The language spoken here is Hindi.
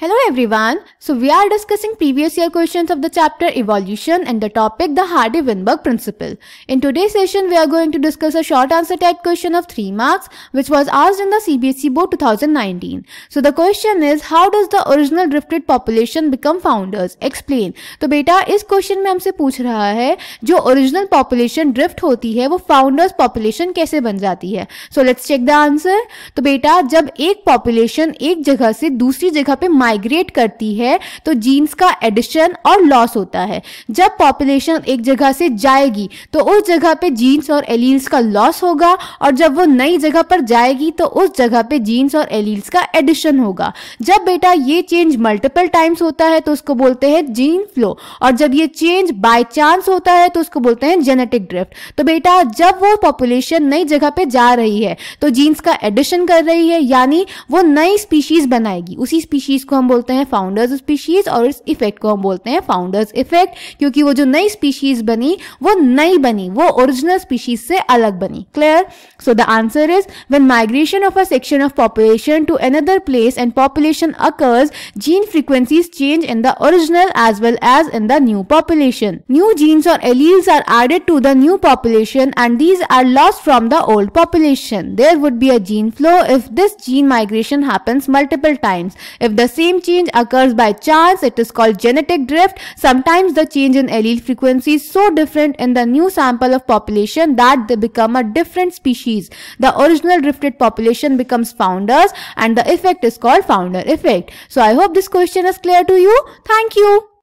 Hello everyone. So we are discussing previous year questions of the chapter evolution and the topic the Hardy-Weinberg principle. In today's session we are going to discuss a short answer type question of three marks which was asked in the CBSE board 2019. So the question is how does the original drifted population become founders? Explain. तो बेटा इस क्वेश्चन में हमसे पूछ रहा है जो ओरिजिनल पॉपुलेशन ड्रिफ्ट होती है वो फाउंडर्स पॉपुलेशन कैसे बन जाती है so let's check the answer तो बेटा जब एक पॉपुलेशन एक जगह से दूसरी जगह पे माइग्रेट करती है तो जीन्स का एडिशन और लॉस होता है जब पॉपुलेशन एक जगह से जाएगी तो उस जगह पे जीन्स और एलील्स का लॉस होगा और जब वो नई जगह पर जाएगी तो उस जगह पे जीन्स और एलील्स का एडिशन होगा जब बेटा ये चेंज मल्टीपल टाइम्स होता है तो उसको बोलते हैं जीन फ्लो और जब ये चेंज बाय चांस होता है तो उसको बोलते हैं जेनेटिक ड्रिफ्ट तो बेटा जब वो पॉपुलेशन नई जगह पे जा रही है तो जीन्स का एडिशन कर रही है यानी वो नई स्पीशीज बनाएगी उसी स्पीशीज को को हम बोलते हैं फाउंडर्स स्पीशीज और इस इफेक्ट को हम बोलते हैं फाउंडर्स इफेक्ट क्योंकि वो जो नई स्पीशीज बनी वो नई बनी वो ओरिजिनल स्पीशीज से अलग बनी clear so the answer is when migration of a section of population to another place and population occurs gene frequencies change in the original as well as in the new population new genes और alleles are added to the new population and these are lost from the old population There would be a gene flow if this gene migration happens multiple times if the same same change occurs by chance, it is called genetic drift. Sometimes the change in allele frequency is so different in the new sample of population that they become a different species. The original drifted population becomes founders and the effect is called founder effect. So I hope this question is clear to you. Thank you.